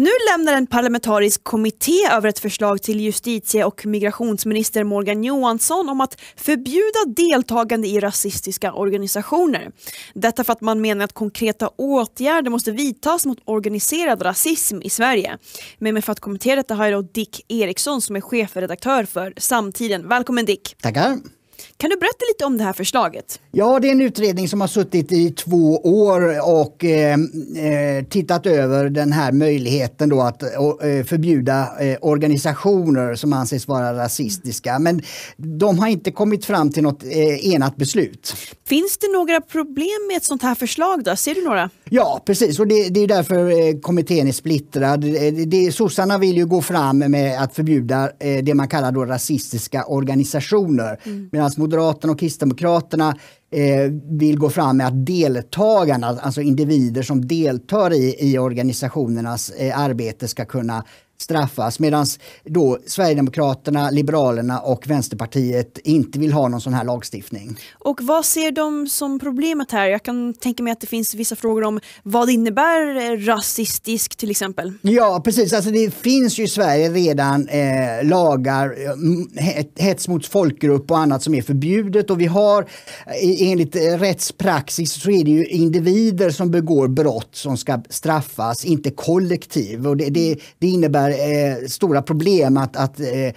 Nu lämnar en parlamentarisk kommitté över ett förslag till justitie och migrationsminister Morgan Johansson om att förbjuda deltagande i rasistiska organisationer. Detta för att man menar att konkreta åtgärder måste vidtas mot organiserad rasism i Sverige. Med mig för att kommentera detta har jag Dick Eriksson som är chefredaktör för Samtiden. Välkommen Dick! Tackar! Kan du berätta lite om det här förslaget? Ja, det är en utredning som har suttit i två år och eh, eh tittat över den här möjligheten då att eh, förbjuda eh, organisationer som anses vara rasistiska. Men de har inte kommit fram till något eh, enat beslut. Finns det några problem med ett sånt här förslag? Då? Ser du några? Ja, precis. Och det, det är därför eh, kommittén är splittrad. Eh, sossarna vill ju gå fram med att förbjuda eh, det man kallar då rasistiska organisationer. Mm. Medan Moderaterna och Kristdemokraterna vill gå fram med att deltagarna, alltså individer som deltar i, i organisationernas arbete ska kunna straffas. Medan då Sverigedemokraterna, Liberalerna och Vänsterpartiet inte vill ha någon sån här lagstiftning. Och vad ser de som problemet här? Jag kan tänka mig att det finns vissa frågor om vad innebär rasistisk till exempel? Ja precis, alltså det finns ju i Sverige redan eh, lagar, eh, hets mot folkgrupp och annat som är förbjudet och vi har eh, enligt eh, rättspraxis så är det ju individer som begår brott som ska straffas, inte kollektiv. Och det, det, det innebär skapar eh, stora problem att, att eh, eh,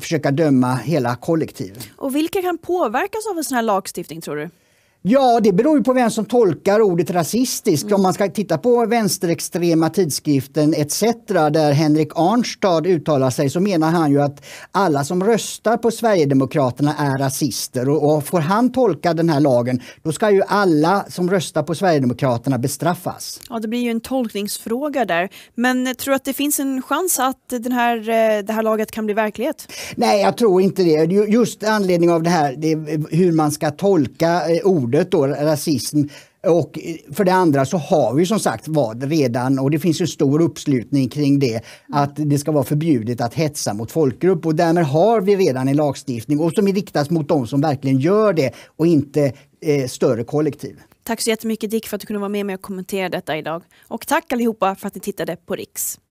försöka döma hela kollektiv. Och vilka kan påverkas av en sån här lagstiftning tror du? Ja, det beror ju på vem som tolkar ordet rasistiskt. Om man ska titta på vänsterextrema tidskriften ETC där Henrik Arnstad uttalar sig så menar han ju att alla som röstar på Sverigedemokraterna är rasister och, och får han tolka den här lagen då ska ju alla som röstar på Sverigedemokraterna bestraffas. Ja, det blir ju en tolkningsfråga där. Men eh, tror du att det finns en chans att den här, eh, det här laget kan bli verklighet? Nej, jag tror inte det. Just anledning av det här det hur man ska tolka eh, ordet ordet då, rasism. Och för det andra så har vi som sagt vad redan, och det finns en stor uppslutning kring det, att det ska vara förbjudet att hetsa mot folkgrupp och därmed har vi redan en lagstiftning och som är riktas mot de som verkligen gör det och inte eh, större kollektiv. Tack så jättemycket Dick för att du kunde vara med mig och kommentera detta idag. Och tack allihopa för att ni tittade på Riks.